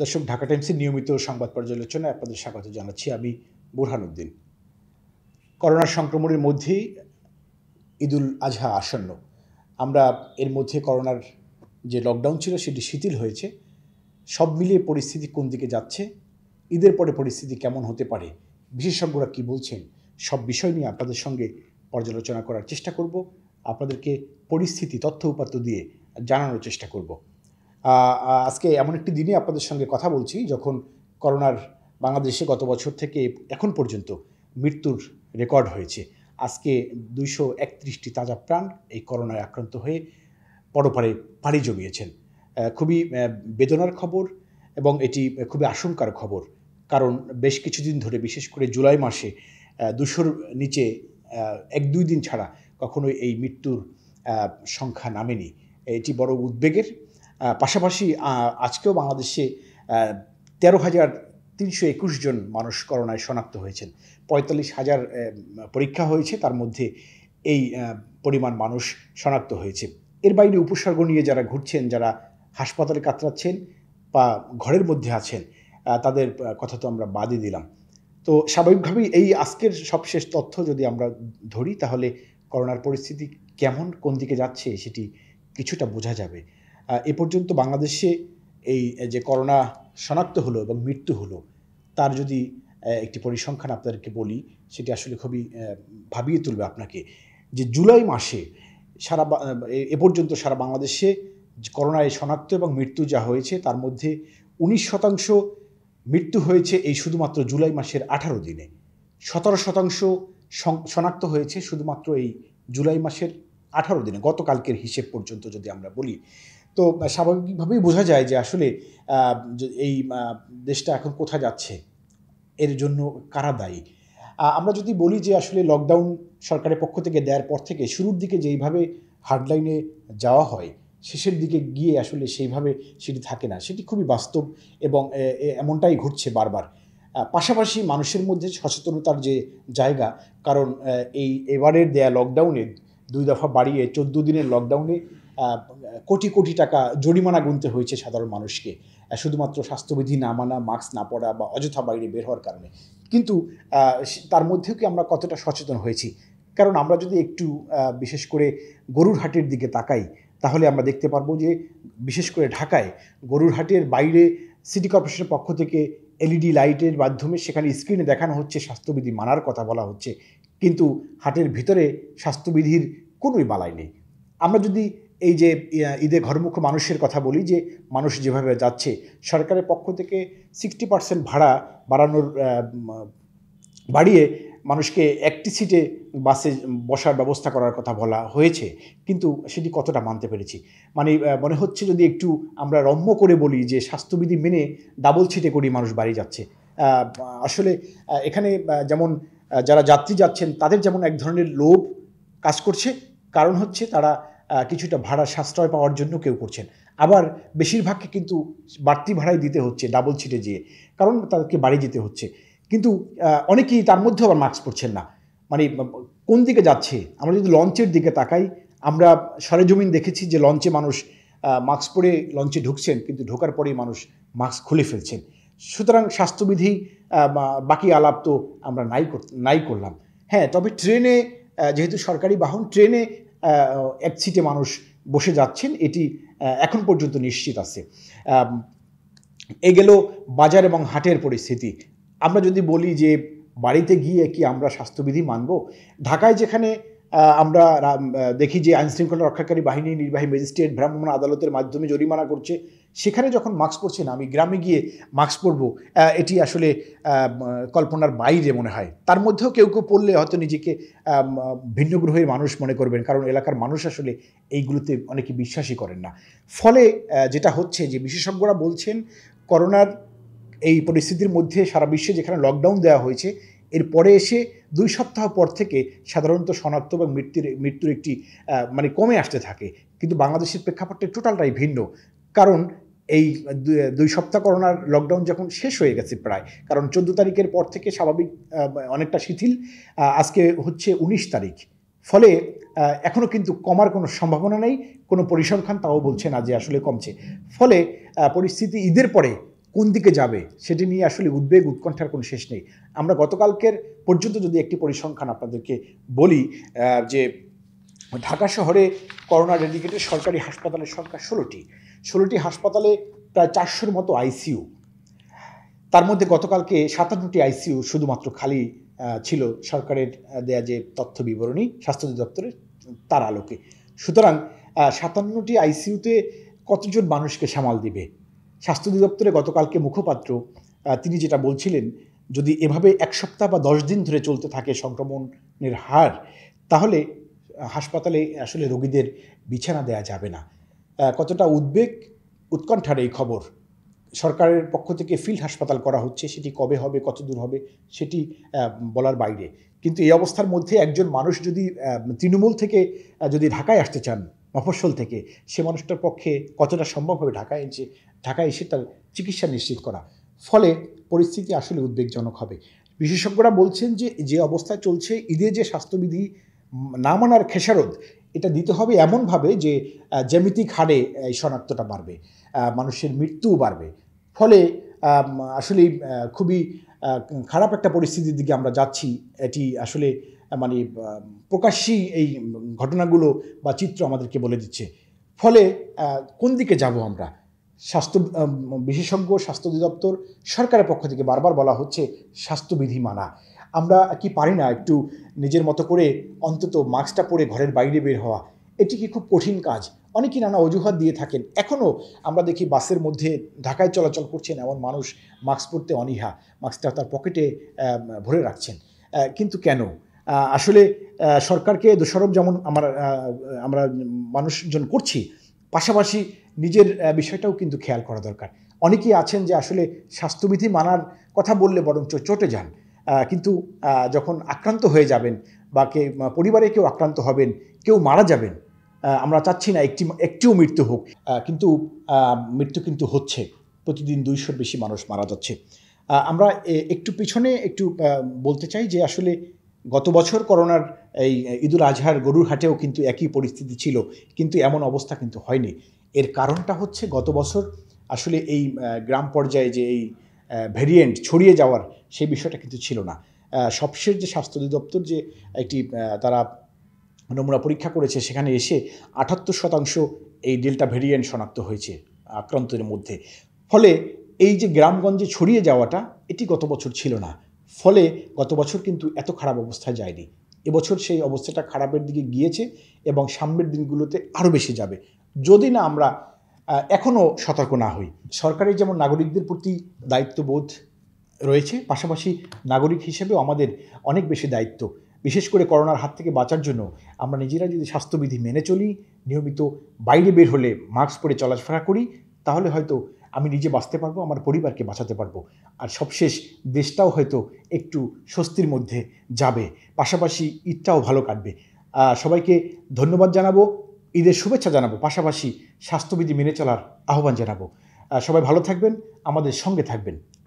দর্শক ঢাকা টাইমসের নিয়মিত সংবাদ পর্যালোচনায় আপনাদের স্বাগত জানাচ্ছি আমি বুরহানুদ্দিন করোনা সংক্রমণের মধ্যেই ঈদুল আজহা আসন্ন আমরা এর মধ্যে করোনার যে লকডাউন ছিল সেটি শিথিল হয়েছে সব মিলিয়ে পরিস্থিতি কোন দিকে যাচ্ছে ঈদের পরে পরিস্থিতি কেমন হতে পারে বিশেষজ্ঞরা কি বলছেন সব বিষয় নিয়ে আপনাদের সঙ্গে পর্যালোচনা করার চেষ্টা করব আপনাদেরকে পরিস্থিতি তথ্য উপাত্ত দিয়ে জানানোর চেষ্টা করব আজকে এমন একটি দিনে আপনাদের সঙ্গে কথা বলছি যখন করোনার বাংলাদেশে গত বছর থেকে এখন পর্যন্ত মৃত্যুর রেকর্ড হয়েছে আজকে দুইশো একত্রিশটি তাজা প্রাণ এই করোনায় আক্রান্ত হয়ে পরপারে পাড়ি জমিয়েছেন খুবই বেদনার খবর এবং এটি খুবই আশঙ্কার খবর কারণ বেশ কিছুদিন ধরে বিশেষ করে জুলাই মাসে দুশোর নিচে এক দুই দিন ছাড়া কখনো এই মৃত্যুর সংখ্যা নামেনি এটি বড় উদ্বেগের পাশাপাশি আজকেও বাংলাদেশে তেরো হাজার তিনশো একুশ জন মানুষ করোনায় শনাক্ত হয়েছেন পঁয়তাল্লিশ হাজার পরীক্ষা হয়েছে তার মধ্যে এই পরিমাণ মানুষ শনাক্ত হয়েছে এর বাইরে উপসর্গ নিয়ে যারা ঘুরছেন যারা হাসপাতালে কাতরাচ্ছেন বা ঘরের মধ্যে আছেন তাদের কথা তো আমরা বাদই দিলাম তো স্বাভাবিকভাবেই এই আজকের সবশেষ তথ্য যদি আমরা ধরি তাহলে করোনার পরিস্থিতি কেমন কোন দিকে যাচ্ছে সেটি কিছুটা বোঝা যাবে এ পর্যন্ত বাংলাদেশে এই যে করোনা শনাক্ত হলো এবং মৃত্যু হলো তার যদি একটি পরিসংখ্যান আপনাদেরকে বলি সেটি আসলে খুবই ভাবিয়ে তুলবে আপনাকে যে জুলাই মাসে সারা এ পর্যন্ত সারা বাংলাদেশে করোনায় শনাক্ত এবং মৃত্যু যা হয়েছে তার মধ্যে উনিশ শতাংশ মৃত্যু হয়েছে এই শুধুমাত্র জুলাই মাসের আঠারো দিনে সতেরো শতাংশ শনাক্ত হয়েছে শুধুমাত্র এই জুলাই মাসের আঠারো দিনে গতকালকের হিসেব পর্যন্ত যদি আমরা বলি তো স্বাভাবিকভাবেই বোঝা যায় যে আসলে এই দেশটা এখন কোথায় যাচ্ছে এর জন্য কারা দায়ী আমরা যদি বলি যে আসলে লকডাউন সরকারের পক্ষ থেকে দেওয়ার পর থেকে শুরুর দিকে যেইভাবে হার্ডলাইনে যাওয়া হয় শেষের দিকে গিয়ে আসলে সেইভাবে সেটি থাকে না সেটি খুবই বাস্তব এবং এমনটাই ঘটছে বারবার পাশাপাশি মানুষের মধ্যে সচেতনতার যে জায়গা কারণ এই এবারের দেয়া লকডাউনে দুই দফা বাড়িয়ে চোদ্দো দিনের লকডাউনে কোটি কোটি টাকা জরিমানা গুনতে হয়েছে সাধারণ মানুষকে শুধুমাত্র স্বাস্থ্যবিধি না মানা মাস্ক না পরা বা অযথা বাইরে বের হওয়ার কারণে কিন্তু তার মধ্যেও কি আমরা কতটা সচেতন হয়েছি কারণ আমরা যদি একটু বিশেষ করে গরুর হাটের দিকে তাকাই তাহলে আমরা দেখতে পারবো যে বিশেষ করে ঢাকায় গরুর হাটের বাইরে সিটি কর্পোরেশনের পক্ষ থেকে এলইডি লাইটের মাধ্যমে সেখানে স্ক্রিনে দেখানো হচ্ছে স্বাস্থ্যবিধি মানার কথা বলা হচ্ছে কিন্তু হাটের ভিতরে স্বাস্থ্যবিধির কোনোই বালাই নেই আমরা যদি এই যে ঈদে ঘরমুখ মানুষের কথা বলি যে মানুষ যেভাবে যাচ্ছে সরকারের পক্ষ থেকে সিক্সটি পার্সেন্ট ভাড়া বাড়ানোর বাড়িয়ে মানুষকে একটি সিটে বাসে বসার ব্যবস্থা করার কথা বলা হয়েছে কিন্তু সেটি কতটা মানতে পেরেছি মানে মনে হচ্ছে যদি একটু আমরা রম্য করে বলি যে স্বাস্থ্যবিধি মেনে ডাবল সিটে করি মানুষ বাড়ি যাচ্ছে আসলে এখানে যেমন যারা যাত্রী যাচ্ছেন তাদের যেমন এক ধরনের লোভ কাজ করছে কারণ হচ্ছে তারা কিছুটা ভাড়া সাশ্রয় পাওয়ার জন্য কেউ করছেন আবার বেশিরভাগকে কিন্তু বাড়তি ভাড়াই দিতে হচ্ছে ডাবল ছিটে যেয়ে কারণ তাদেরকে বাড়ি যেতে হচ্ছে কিন্তু অনেকেই তার মধ্যে আবার মাস্ক পরছেন না মানে কোন দিকে যাচ্ছে আমরা যদি লঞ্চের দিকে তাকাই আমরা সরেজমিন দেখেছি যে লঞ্চে মানুষ মাস্ক পরে লঞ্চে ঢুকছেন কিন্তু ঢোকার পরেই মানুষ মাস্ক খুলে ফেলছেন সুতরাং স্বাস্থ্যবিধি বাকি আলাপ তো আমরা নাই নাই করলাম হ্যাঁ তবে ট্রেনে যেহেতু সরকারি বাহন ট্রেনে এক সিটে মানুষ বসে যাচ্ছেন এটি এখন পর্যন্ত নিশ্চিত আছে এ গেল বাজার এবং হাটের পরিস্থিতি আমরা যদি বলি যে বাড়িতে গিয়ে কি আমরা স্বাস্থ্যবিধি মানব ঢাকায় যেখানে আমরা দেখি যে আইনশৃঙ্খলা রক্ষাকারী বাহিনী নির্বাহী ম্যাজিস্ট্রেট ভ্রাম্যমাণ আদালতের মাধ্যমে জরিমানা করছে সেখানে যখন মাস্ক পরছি না আমি গ্রামে গিয়ে মাস্ক পরব এটি আসলে কল্পনার বাইরে মনে হয় তার মধ্যেও কেউ কেউ পড়লে হয়তো নিজেকে ভিন্ন গ্রহের মানুষ মনে করবেন কারণ এলাকার মানুষ আসলে এইগুলোতে অনেকে বিশ্বাসই করেন না ফলে যেটা হচ্ছে যে বিশেষজ্ঞরা বলছেন করোনার এই পরিস্থিতির মধ্যে সারা বিশ্বে যেখানে লকডাউন দেওয়া হয়েছে এরপরে এসে দুই সপ্তাহ পর থেকে সাধারণত শনাক্ত বা মৃত্যুর মৃত্যুর একটি মানে কমে আসতে থাকে কিন্তু বাংলাদেশের প্রেক্ষাপটটা টোটালটাই ভিন্ন কারণ এই দুই সপ্তাহ করোনার লকডাউন যখন শেষ হয়ে গেছে প্রায় কারণ চোদ্দো তারিখের পর থেকে স্বাভাবিক অনেকটা শিথিল আজকে হচ্ছে ১৯ তারিখ ফলে এখনও কিন্তু কমার কোনো সম্ভাবনা নেই কোনো পরিসংখ্যান তাও বলছে না যে আসলে কমছে ফলে পরিস্থিতি ঈদের পরে কোন দিকে যাবে সেটি নিয়ে আসলে উদ্বেগ উৎকণ্ঠার কোনো শেষ নেই আমরা গতকালকের পর্যন্ত যদি একটি পরিসংখ্যান আপনাদেরকে বলি যে ঢাকা শহরে করোনা ডেডিকেটেড সরকারি হাসপাতালের সংখ্যা ষোলোটি ষোলোটি হাসপাতালে প্রায় চারশোর মতো আইসিইউ তার মধ্যে গতকালকে সাতান্নটি আইসিইউ শুধুমাত্র খালি ছিল সরকারের দেয়া যে তথ্য বিবরণী স্বাস্থ্য দপ্তরের তার আলোকে সুতরাং সাতান্নটি আইসিইউতে কতজন মানুষকে সামাল দিবে স্বাস্থ্য দপ্তরে গতকালকে মুখপাত্র তিনি যেটা বলছিলেন যদি এভাবে এক সপ্তাহ বা দশ দিন ধরে চলতে থাকে সংক্রমণের হার তাহলে হাসপাতালে আসলে রোগীদের বিছানা দেয়া যাবে না কতটা উদ্বেগ উৎকণ্ঠার এই খবর সরকারের পক্ষ থেকে ফিল্ড হাসপাতাল করা হচ্ছে সেটি কবে হবে কত দূর হবে সেটি বলার বাইরে কিন্তু এই অবস্থার মধ্যে একজন মানুষ যদি তৃণমূল থেকে যদি ঢাকায় আসতে চান মফস্বল থেকে সে মানুষটার পক্ষে কতটা সম্ভব হবে ঢাকায় এসে ঢাকায় এসে তার চিকিৎসা নিশ্চিত করা ফলে পরিস্থিতি আসলে উদ্বেগজনক হবে বিশেষজ্ঞরা বলছেন যে যে অবস্থা চলছে ঈদে যে স্বাস্থ্যবিধি না মানার খেসারত এটা দিতে হবে এমনভাবে যে জ্যামিতিক হারে এই শনাক্তটা বাড়বে মানুষের মৃত্যুও বাড়বে ফলে আসলে খুবই খারাপ একটা পরিস্থিতির দিকে আমরা যাচ্ছি এটি আসলে মানে প্রকাশ্যেই এই ঘটনাগুলো বা চিত্র আমাদেরকে বলে দিচ্ছে ফলে কোন দিকে যাব আমরা স্বাস্থ্য বিশেষজ্ঞ স্বাস্থ্য অধিদপ্তর সরকারের পক্ষ থেকে বারবার বলা হচ্ছে স্বাস্থ্যবিধি মানা আমরা কি পারি না একটু নিজের মতো করে অন্তত মাস্কটা পরে ঘরের বাইরে বের হওয়া এটি কি খুব কঠিন কাজ অনেকেই নানা অজুহাত দিয়ে থাকেন এখনও আমরা দেখি বাসের মধ্যে ঢাকায় চলাচল করছেন এমন মানুষ মাস্ক পরতে অনীহা মাস্কটা তার পকেটে ভরে রাখছেন কিন্তু কেন আসলে সরকারকে দোষারোপ যেমন আমার আমরা মানুষজন করছি পাশাপাশি নিজের বিষয়টাও কিন্তু খেয়াল করা দরকার অনেকেই আছেন যে আসলে স্বাস্থ্যবিধি মানার কথা বললে বরঞ্চ চটে যান কিন্তু যখন আক্রান্ত হয়ে যাবেন বা কে পরিবারে কেউ আক্রান্ত হবেন কেউ মারা যাবেন আমরা চাচ্ছি না একটি একটিও মৃত্যু হোক কিন্তু মৃত্যু কিন্তু হচ্ছে প্রতিদিন দুইশোর বেশি মানুষ মারা যাচ্ছে আমরা একটু পিছনে একটু বলতে চাই যে আসলে গত বছর করোনার এই ঈদুল আজহার গরুর হাটেও কিন্তু একই পরিস্থিতি ছিল কিন্তু এমন অবস্থা কিন্তু হয়নি এর কারণটা হচ্ছে গত বছর আসলে এই গ্রাম পর্যায়ে যে এই ভেরিয়েন্ট ছড়িয়ে যাওয়ার সেই বিষয়টা কিন্তু ছিল না সবশেষ যে স্বাস্থ্য অধিদপ্তর যে একটি তারা নমুনা পরীক্ষা করেছে সেখানে এসে আটাত্তর শতাংশ এই ডেল্টা ভেরিয়েন্ট শনাক্ত হয়েছে আক্রান্তের মধ্যে ফলে এই যে গ্রামগঞ্জে ছড়িয়ে যাওয়াটা এটি গত বছর ছিল না ফলে গত বছর কিন্তু এত খারাপ অবস্থায় যায়নি এবছর সেই অবস্থাটা খারাপের দিকে গিয়েছে এবং সামনের দিনগুলোতে আরও বেশি যাবে যদি না আমরা এখনও সতর্ক না হই সরকারের যেমন নাগরিকদের প্রতি দায়িত্ববোধ রয়েছে পাশাপাশি নাগরিক হিসেবেও আমাদের অনেক বেশি দায়িত্ব বিশেষ করে করোনার হাত থেকে বাঁচার জন্য আমরা নিজেরা যদি স্বাস্থ্যবিধি মেনে চলি নিয়মিত বাইরে বের হলে মাস্ক পরে চলাফেরা করি তাহলে হয়তো আমি নিজে বাঁচতে পারবো আমার পরিবারকে বাঁচাতে পারবো আর সবশেষ দেশটাও হয়তো একটু স্বস্তির মধ্যে যাবে পাশাপাশি ঈদটাও ভালো কাটবে সবাইকে ধন্যবাদ জানাবো ঈদের শুভেচ্ছা জানাবো পাশাপাশি স্বাস্থ্যবিধি মেনে চলার আহ্বান জানাবো সবাই ভালো থাকবেন আমাদের সঙ্গে থাকবেন